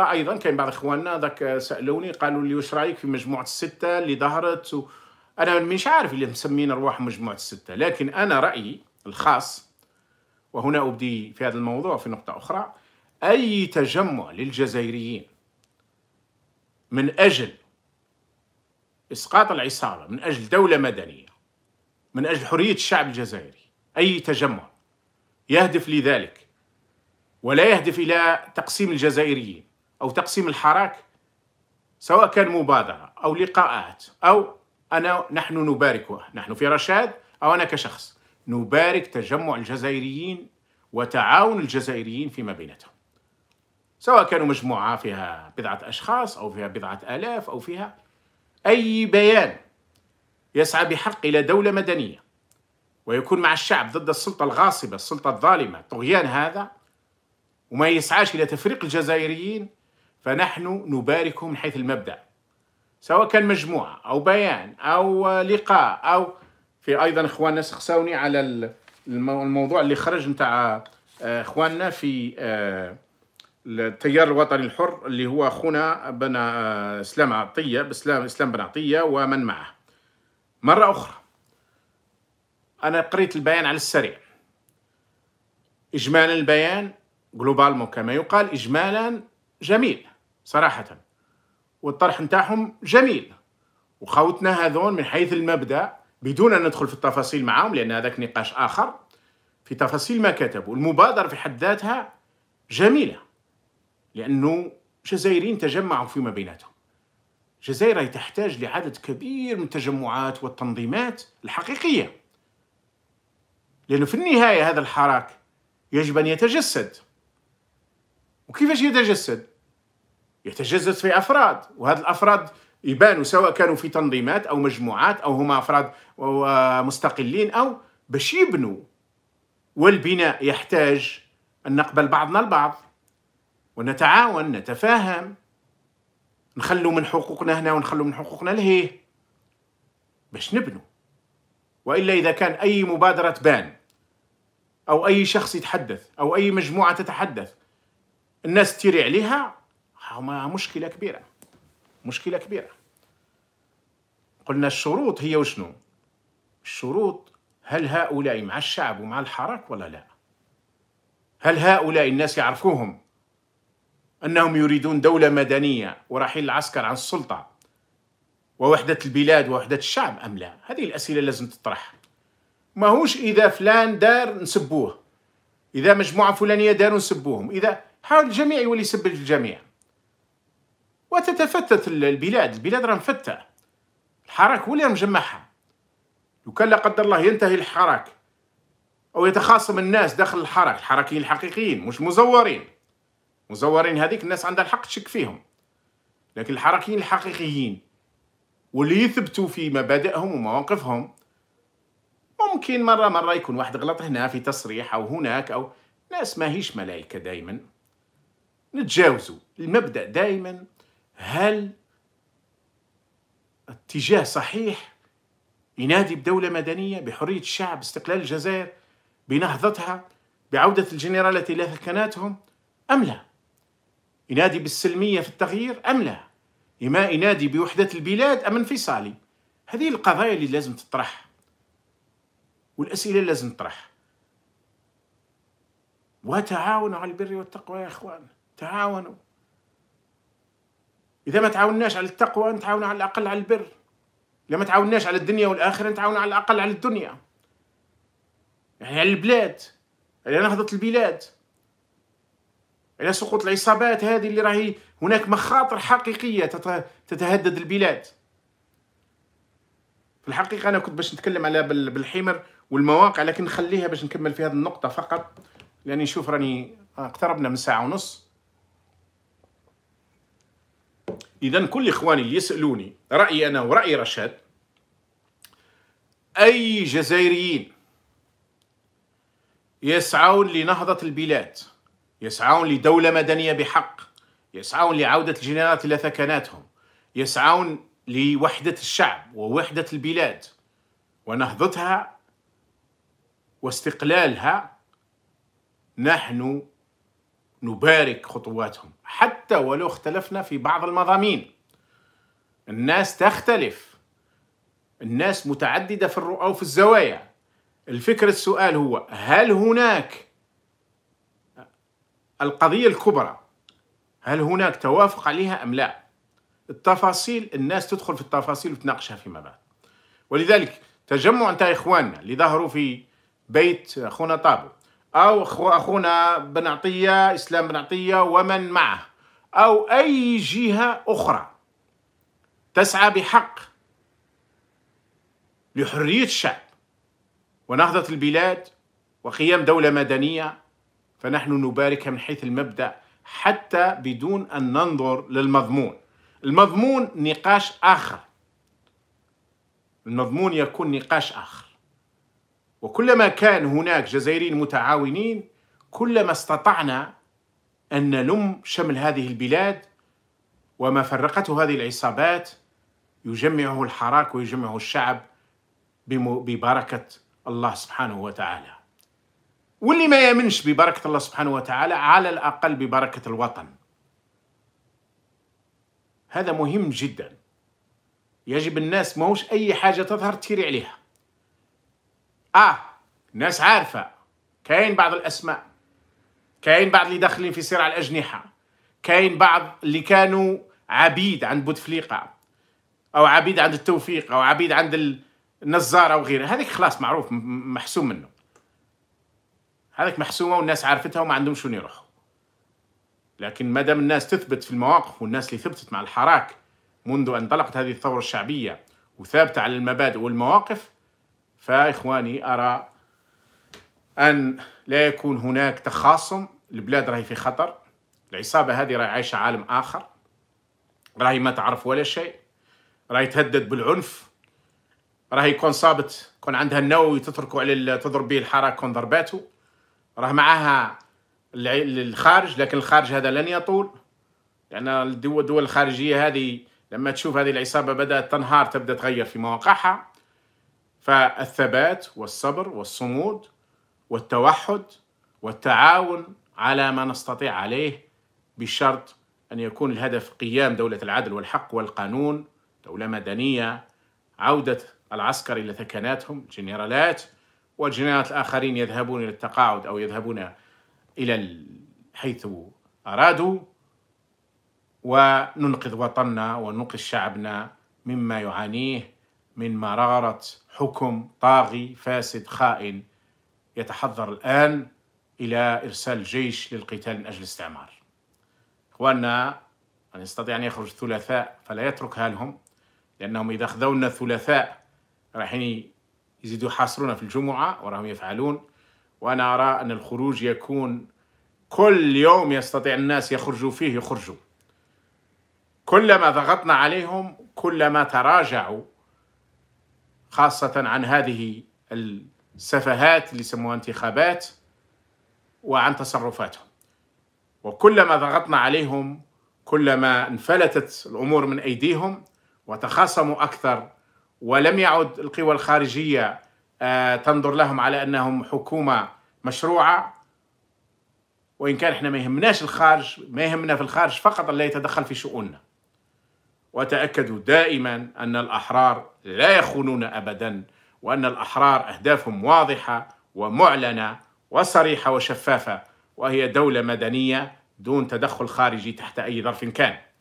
ايضا كاين بعض اخواننا ذاك آه، سالوني قالوا لي واش رايك في مجموعه السته اللي ظهرت و... انا مش عارف اللي مسمين ارواح مجموعه السته لكن انا رايي الخاص وهنا ابدي في هذا الموضوع في نقطه اخرى اي تجمع للجزائريين من اجل اسقاط العصابه من اجل دوله مدنيه من اجل حريه الشعب الجزائري اي تجمع يهدف لذلك ولا يهدف الى تقسيم الجزائريين أو تقسيم الحراك سواء كان مبادرة أو لقاءات أو أنا نحن نباركه نحن في رشاد أو أنا كشخص نبارك تجمع الجزائريين وتعاون الجزائريين فيما بينهم سواء كانوا مجموعة فيها بضعة أشخاص أو فيها بضعة آلاف أو فيها أي بيان يسعى بحق إلى دولة مدنية ويكون مع الشعب ضد السلطة الغاصبة السلطة الظالمة طغيان هذا وما يسعاش إلى تفريق الجزائريين فنحن نباركه من حيث المبدأ سواء كان مجموعة أو بيان أو لقاء أو في أيضا إخواننا سخساوني على الموضوع اللي خرج نتاع آه، إخواننا في آه، التيار الوطني الحر اللي هو أخونا بن آه، إسلام عطية بسلام إسلام بن عطية ومن معه مرة أخرى أنا قريت البيان على السريع إجمالا البيان جلوبالمون كما يقال إجمالا جميل صراحة والطرح نتاعهم جميل وخوتنا هذون من حيث المبدأ بدون أن ندخل في التفاصيل معهم لأن هذاك نقاش آخر في تفاصيل ما كتبوا المبادرة في حد ذاتها جميلة لأنه جزائريين تجمعوا فيما بيناتهم جزائر تحتاج لعدد كبير من التجمعات والتنظيمات الحقيقية لأنه في النهاية هذا الحراك يجب أن يتجسد وكيفاش يتجسد؟ يتجزز في أفراد وهذا الأفراد يبانوا سواء كانوا في تنظيمات أو مجموعات أو هما أفراد مستقلين أو باش يبنوا والبناء يحتاج أن نقبل بعضنا البعض ونتعاون نتفاهم نخلو من حقوقنا هنا ونخلو من حقوقنا لهيه باش نبنوا وإلا إذا كان أي مبادرة تبان أو أي شخص يتحدث أو أي مجموعة تتحدث الناس تيري عليها هما مشكله كبيره مشكله كبيره قلنا الشروط هي وشنو الشروط هل هؤلاء مع الشعب ومع الحراك ولا لا هل هؤلاء الناس يعرفوهم انهم يريدون دوله مدنيه ورحيل العسكر عن السلطه ووحده البلاد ووحده الشعب ام لا هذه الاسئله لازم تطرح ماهوش اذا فلان دار نسبوه اذا مجموعه فلانيه داروا نسبوهم اذا حاول الجميع يولي يسب الجميع وتتفتت البلاد البلاد راه مفتة الحراك هو اللي مجمعها لو كان لا قدر الله ينتهي الحراك او يتخاصم الناس داخل الحراك الحراكيين الحقيقيين مش مزورين مزورين هذيك الناس عندها الحق تشك فيهم لكن الحراكيين الحقيقيين واللي يثبتوا في مبادئهم ومواقفهم ممكن مرة مرة يكون واحد غلط هنا في تصريح أو هناك أو ناس ماهيش ملائكة دايما نتجاوزوا المبدأ دايما هل اتجاه صحيح ينادي بدولة مدنية بحرية الشعب استقلال الجزائر بنهضتها بعودة الجنرالات إلى ثكناتهم أم لا ينادي بالسلمية في التغيير أم لا إما ينادي بوحدة البلاد أم انفصالي هذه القضايا اللي لازم تطرح والأسئلة اللي لازم تطرح وتعاونوا على البر والتقوى يا إخوان تعاونوا إذا ما تعاوناش على التقوى نتعاون على الأقل على البر إذا ما تعاوناش على الدنيا والآخرة نتعاون على الأقل على الدنيا يعني على البلاد على نهضة البلاد على سقوط العصابات هذه اللي راهي هناك مخاطر حقيقية تتهدد البلاد في الحقيقة أنا كنت باش نتكلم على بالحمر والمواقع لكن نخليها باش نكمل في هذه النقطة فقط لأني نشوف راني اقتربنا من ساعة ونص اذا كل اخواني اللي يسالوني رايي انا وراي رشاد اي جزائريين يسعون لنهضه البلاد يسعون لدوله مدنيه بحق يسعون لعوده الجنرالات الى ثكناتهم يسعون لوحده الشعب ووحده البلاد ونهضتها واستقلالها نحن نبارك خطواتهم حتى ولو اختلفنا في بعض المضامين الناس تختلف الناس متعددة في الرؤى وفي الزوايا الفكرة السؤال هو هل هناك القضية الكبرى هل هناك توافق عليها أم لا التفاصيل الناس تدخل في التفاصيل وتناقشها فيما بعد ولذلك تجمع انت إخواننا اللي ظهروا في بيت أخونا طابو أو أخونا بن عطية إسلام بن عطية ومن معه أو أي جهة أخرى تسعى بحق لحرية الشعب ونهضة البلاد وقيام دولة مدنية فنحن نبارك من حيث المبدأ حتى بدون أن ننظر للمضمون المضمون نقاش آخر المضمون يكون نقاش آخر وكلما كان هناك جزائريين متعاونين كلما استطعنا أن نلم شمل هذه البلاد وما فرقته هذه العصابات يجمعه الحراك ويجمعه الشعب ببركة الله سبحانه وتعالى واللي ما يامنش ببركة الله سبحانه وتعالى على الأقل ببركة الوطن هذا مهم جدا يجب الناس ماهوش أي حاجة تظهر تيري عليها اه الناس عارفه كاين بعض الاسماء كاين بعض اللي داخلين في صراع الاجنحه كاين بعض اللي كانوا عبيد عند بوتفليقه او عبيد عند التوفيق او عبيد عند النزاره وغيره هذيك خلاص معروف محسوم منه هذيك محسومه والناس عارفتها وما عندهمش وين يروحوا لكن ما دام الناس تثبت في المواقف والناس اللي ثبتت مع الحراك منذ ان انطلقت هذه الثوره الشعبيه وثابته على المبادئ والمواقف فإخواني أرى أن لا يكون هناك تخاصم البلاد راهي في خطر العصابة هذه راهي عايشة عالم آخر راهي ما تعرف ولا شيء راهي تهدد بالعنف راهي يكون صابت كون عندها النووي تتركو على تضرب به الحراك كون ضرباته راه معاها الخارج لكن الخارج هذا لن يطول لأن الدول الخارجية هذه لما تشوف هذه العصابة بدأت تنهار تبدأ تغير في مواقعها فالثبات والصبر والصمود والتوحد والتعاون على ما نستطيع عليه بشرط أن يكون الهدف قيام دولة العدل والحق والقانون دولة مدنية عودة العسكر إلى ثكناتهم الجنرالات والجنرالات الآخرين يذهبون إلى التقاعد أو يذهبون إلى حيث أرادوا وننقذ وطننا وننقذ شعبنا مما يعانيه من مرارة حكم طاغي فاسد خائن يتحضر الآن إلى إرسال جيش للقتال من أجل الاستعمار وأن أن يستطيع أن يخرج الثلاثاء فلا يتركها لهم لأنهم إذا أخذونا الثلاثاء رايحين يزيدوا يحاصرونا في الجمعة وراهم يفعلون وأنا أرى أن الخروج يكون كل يوم يستطيع الناس يخرجوا فيه يخرجوا كلما ضغطنا عليهم كلما تراجعوا خاصة عن هذه السفهات اللي يسموها انتخابات وعن تصرفاتهم وكلما ضغطنا عليهم كلما انفلتت الأمور من أيديهم وتخاصموا أكثر ولم يعد القوى الخارجية آه، تنظر لهم على أنهم حكومة مشروعة وإن كان إحنا ما يهمناش الخارج ما يهمنا في الخارج فقط اللي يتدخل في شؤوننا وتأكدوا دائما أن الأحرار لا يخونون أبدا وأن الأحرار أهدافهم واضحة ومعلنة وصريحة وشفافة وهي دولة مدنية دون تدخل خارجي تحت أي ظرف كان